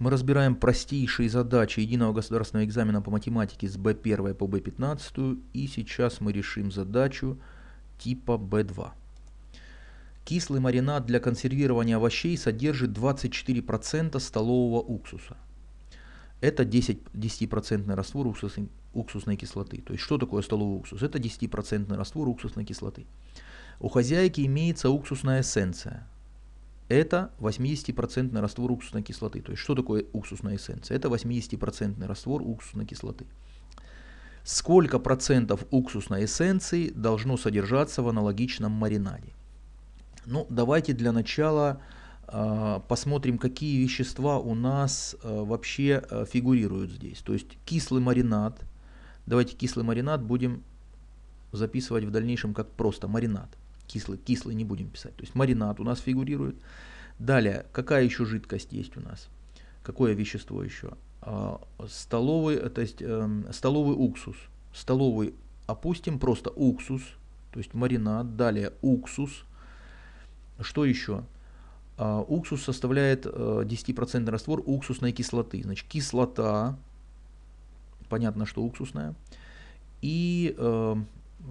Мы разбираем простейшие задачи единого государственного экзамена по математике с B1 по B15, и сейчас мы решим задачу типа B2. Кислый маринад для консервирования овощей содержит 24% столового уксуса. Это 10, 10% раствор уксусной, уксусной кислоты. То есть что такое столовый уксус? Это 10% раствор уксусной кислоты. У хозяйки имеется уксусная эссенция это 80% раствор уксусной кислоты. То есть что такое уксусная эссенция? Это 80% раствор уксусной кислоты. Сколько процентов уксусной эссенции должно содержаться в аналогичном маринаде? Ну, давайте для начала э, посмотрим, какие вещества у нас э, вообще э, фигурируют здесь. То есть кислый маринад. Давайте кислый маринад будем записывать в дальнейшем как просто маринад кислый, кислый не будем писать. То есть маринад у нас фигурирует. Далее, какая еще жидкость есть у нас? Какое вещество еще? А, столовый, э, то есть, эм, столовый уксус. Столовый опустим, просто уксус, то есть маринад. Далее уксус. Что еще? А, уксус составляет 10% э, раствор уксусной кислоты. Значит, кислота, понятно, что уксусная, и э,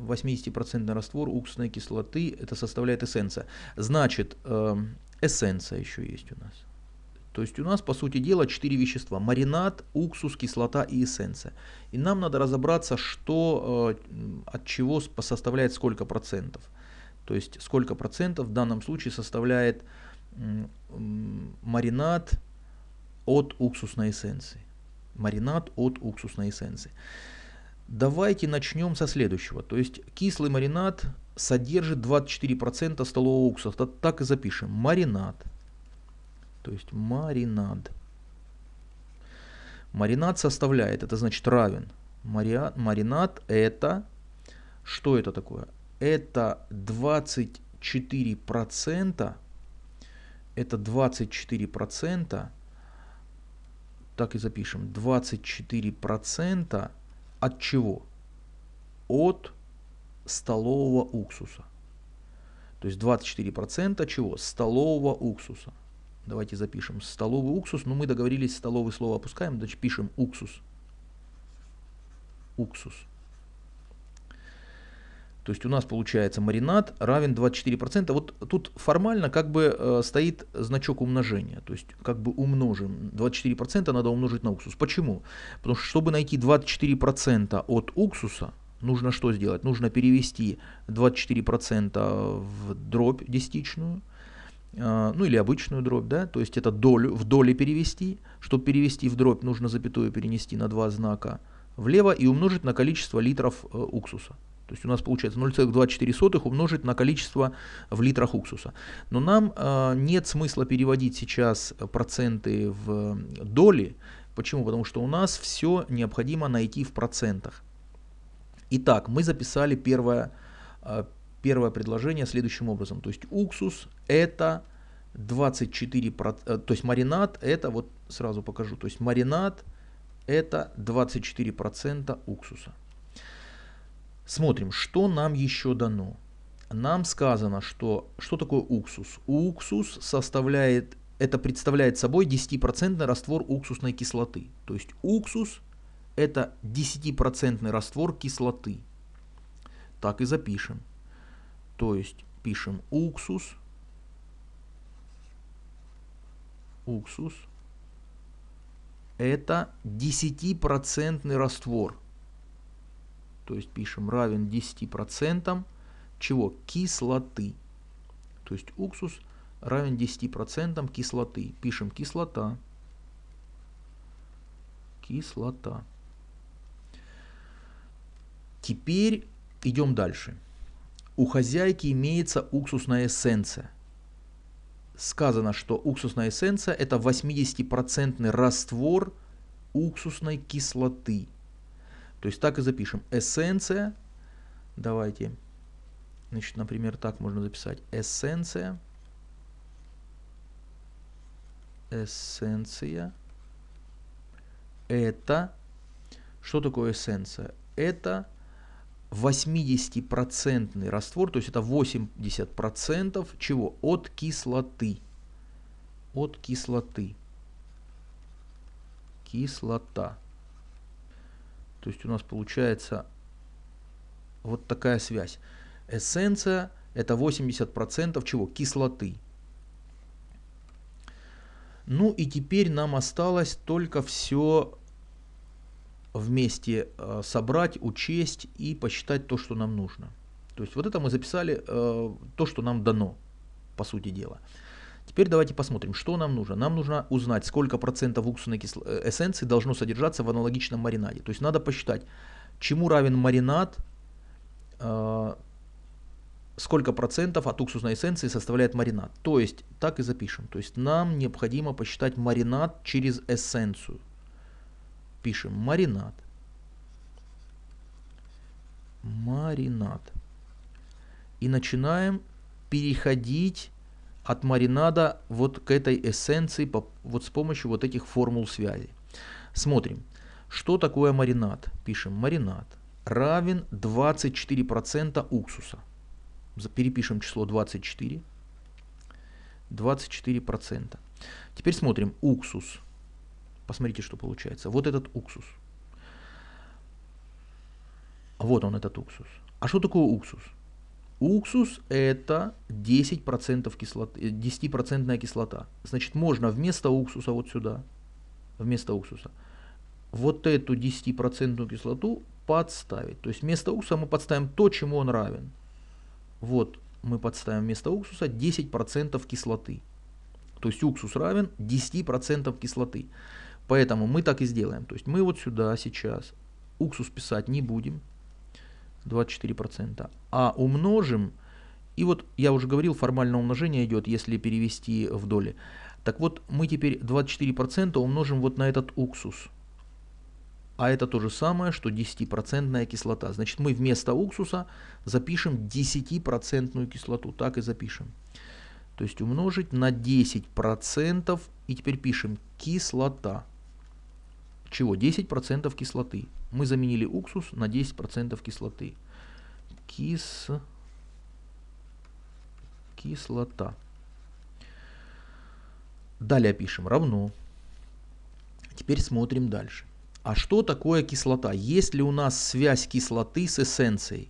80% раствор уксусной кислоты, это составляет эссенция. Значит, эм, эссенция еще есть у нас. То есть у нас, по сути дела, 4 вещества. Маринад, уксус, кислота и эссенция. И нам надо разобраться, что, э, от чего составляет сколько процентов. То есть сколько процентов в данном случае составляет маринад от уксусной эссенции. Маринад от уксусной эссенции. Давайте начнем со следующего. То есть кислый маринад содержит 24% столового уксуса. Так и запишем. Маринад. То есть маринад. Маринад составляет, это значит равен. маринад это, что это такое? Это 24%, это 24%, так и запишем, 24% от чего? От столового уксуса. То есть 24% чего? Столового уксуса. Давайте запишем столовый уксус. Ну, мы договорились, столовый слово опускаем, значит пишем уксус. Уксус. То есть у нас получается маринад равен 24%. Вот тут формально как бы э, стоит значок умножения. То есть как бы умножим. 24% надо умножить на уксус. Почему? Потому что чтобы найти 24% от уксуса, нужно что сделать? Нужно перевести 24% в дробь десятичную. Э, ну или обычную дробь, да, то есть это долю, в доли перевести. Чтобы перевести в дробь, нужно запятую перенести на два знака влево и умножить на количество литров э, уксуса. То есть у нас получается 0,24 умножить на количество в литрах уксуса. Но нам э, нет смысла переводить сейчас проценты в доли. Почему? Потому что у нас все необходимо найти в процентах. Итак, мы записали первое, э, первое предложение следующим образом. То есть уксус это 24, э, то есть маринад это, вот сразу покажу, то есть маринад это 24% уксуса. Смотрим, что нам еще дано. Нам сказано, что, что такое уксус. Уксус составляет, это представляет собой 10% раствор уксусной кислоты. То есть уксус это 10% раствор кислоты. Так и запишем. То есть пишем уксус. Уксус. Это 10% раствор то есть пишем равен 10% чего? Кислоты. То есть уксус равен 10% кислоты. Пишем кислота. Кислота. Теперь идем дальше. У хозяйки имеется уксусная эссенция. Сказано, что уксусная эссенция это 80% раствор уксусной кислоты. То есть так и запишем. Эссенция. Давайте. Значит, например, так можно записать. Эссенция. Эссенция. Это. Что такое эссенция? Это 80% раствор, то есть это 80% чего? От кислоты. От кислоты. Кислота. То есть у нас получается вот такая связь. Эссенция это 80% чего? Кислоты. Ну и теперь нам осталось только все вместе э, собрать, учесть и посчитать то, что нам нужно. То есть вот это мы записали э, то, что нам дано, по сути дела. Теперь давайте посмотрим, что нам нужно. Нам нужно узнать, сколько процентов уксусной кисло... Э, эссенции должно содержаться в аналогичном маринаде. То есть надо посчитать, чему равен маринад, э, сколько процентов от уксусной эссенции составляет маринад. То есть, так и запишем. То есть нам необходимо посчитать маринад через эссенцию. Пишем маринад. Маринад. И начинаем переходить от маринада вот к этой эссенции по, вот с помощью вот этих формул связи. Смотрим, что такое маринад. Пишем маринад равен 24% уксуса. Перепишем число 24. 24%. Теперь смотрим уксус. Посмотрите, что получается. Вот этот уксус. Вот он, этот уксус. А что такое уксус? Уксус это 10% кислоты, 10% кислота. Значит, можно вместо уксуса вот сюда, вместо уксуса, вот эту 10% кислоту подставить. То есть вместо уксуса мы подставим то, чему он равен. Вот мы подставим вместо уксуса 10% кислоты. То есть уксус равен 10% кислоты. Поэтому мы так и сделаем. То есть мы вот сюда сейчас уксус писать не будем. 24%. А умножим, и вот я уже говорил, формальное умножение идет, если перевести в доли. Так вот, мы теперь 24% умножим вот на этот уксус. А это то же самое, что 10% кислота. Значит, мы вместо уксуса запишем 10% кислоту. Так и запишем. То есть умножить на 10% и теперь пишем кислота чего? 10% кислоты. Мы заменили уксус на 10% кислоты. Кис... Кислота. Далее пишем равно. Теперь смотрим дальше. А что такое кислота? Есть ли у нас связь кислоты с эссенцией?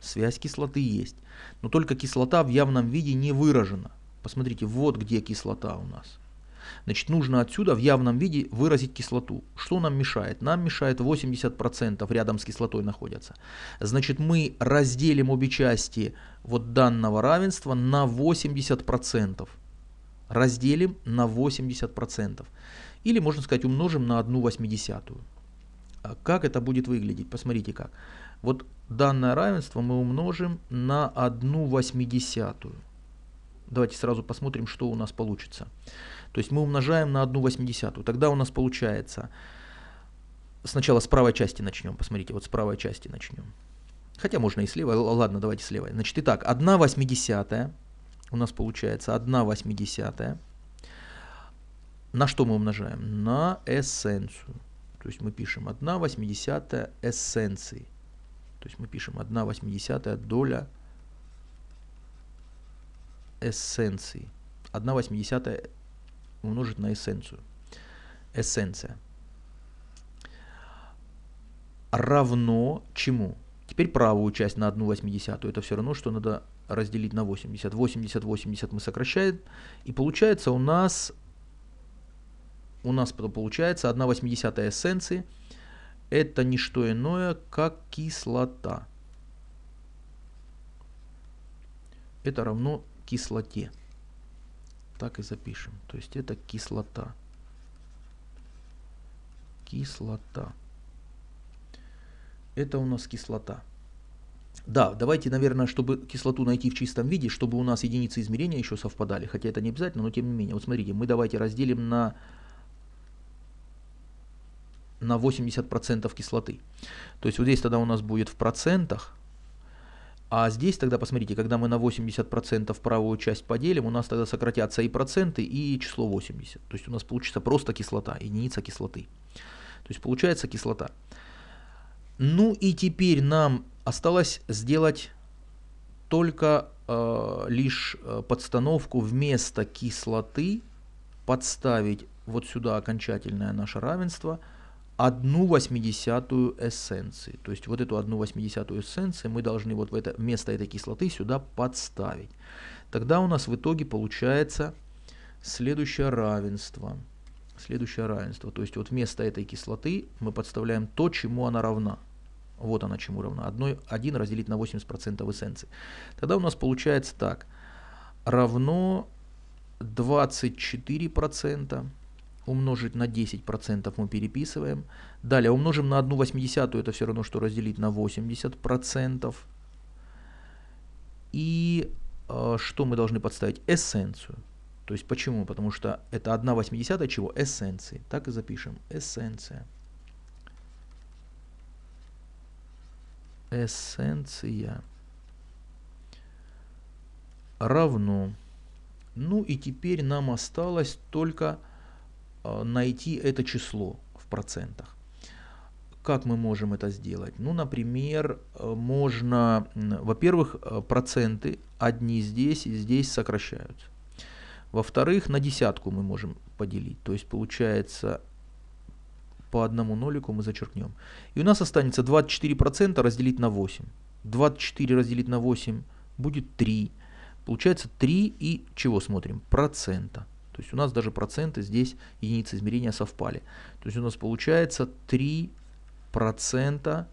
Связь кислоты есть. Но только кислота в явном виде не выражена. Посмотрите, вот где кислота у нас. Значит, нужно отсюда в явном виде выразить кислоту. Что нам мешает? Нам мешает 80% рядом с кислотой находятся. Значит, мы разделим обе части вот данного равенства на 80%. Разделим на 80%. Или, можно сказать, умножим на 1 восьмидесятую. А как это будет выглядеть? Посмотрите как. Вот данное равенство мы умножим на 1 восьмидесятую. Давайте сразу посмотрим, что у нас получится. То есть мы умножаем на 1,80. Тогда у нас получается... Сначала с правой части начнем. Посмотрите, вот с правой части начнем. Хотя можно и слева. Ладно, давайте слева. Значит, итак, 1,80 у нас получается 1,8. На что мы умножаем? На эссенцию. То есть мы пишем 1,8 эссенции. То есть мы пишем 1,8 доля эссенции. 1,8 умножить на эссенцию. Эссенция. Равно чему? Теперь правую часть на 1 восьмидесятую. Это все равно, что надо разделить на 80. 80, 80 мы сокращаем. И получается у нас, у нас получается 1 восьмидесятая эссенции. Это не что иное, как кислота. Это равно кислоте так и запишем. То есть это кислота. Кислота. Это у нас кислота. Да, давайте, наверное, чтобы кислоту найти в чистом виде, чтобы у нас единицы измерения еще совпадали, хотя это не обязательно, но тем не менее. Вот смотрите, мы давайте разделим на, на 80% кислоты. То есть вот здесь тогда у нас будет в процентах а здесь тогда, посмотрите, когда мы на 80% правую часть поделим, у нас тогда сократятся и проценты, и число 80. То есть у нас получится просто кислота, единица кислоты. То есть получается кислота. Ну и теперь нам осталось сделать только э, лишь э, подстановку вместо кислоты, подставить вот сюда окончательное наше равенство – одну восьмидесятую эссенции. То есть вот эту одну восьмидесятую эссенции мы должны вот в это, вместо этой кислоты сюда подставить. Тогда у нас в итоге получается следующее равенство. Следующее равенство. То есть вот вместо этой кислоты мы подставляем то, чему она равна. Вот она чему равна. 1, 1 разделить на 80% эссенции. Тогда у нас получается так. Равно 24% умножить на 10% мы переписываем. Далее умножим на 1,80, это все равно, что разделить на 80%. И э, что мы должны подставить? Эссенцию. То есть почему? Потому что это 1,80 чего? Эссенции. Так и запишем. Эссенция. Эссенция равно. Ну и теперь нам осталось только Э, найти это число в процентах. Как мы можем это сделать? Ну, например, э, можно, во-первых, э, проценты одни здесь и здесь сокращаются. Во-вторых, на десятку мы можем поделить. То есть получается по одному нолику мы зачеркнем. И у нас останется 24% разделить на 8. 24 разделить на 8 будет 3. Получается 3 и чего смотрим? Процента. То есть у нас даже проценты здесь, единицы измерения совпали. То есть у нас получается 3%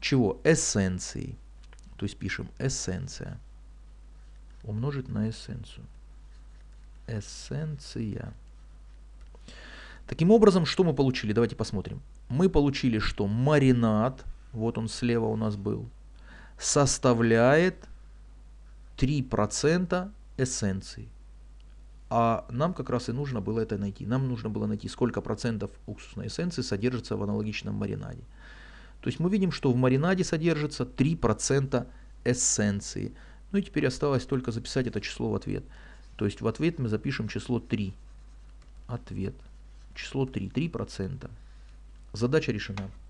чего? Эссенции. То есть пишем эссенция. Умножить на эссенцию. Эссенция. Таким образом, что мы получили? Давайте посмотрим. Мы получили, что маринад, вот он слева у нас был, составляет 3% эссенции. А нам как раз и нужно было это найти. Нам нужно было найти, сколько процентов уксусной эссенции содержится в аналогичном маринаде. То есть мы видим, что в маринаде содержится 3% эссенции. Ну и теперь осталось только записать это число в ответ. То есть в ответ мы запишем число 3. Ответ. Число 3. 3%. Задача решена.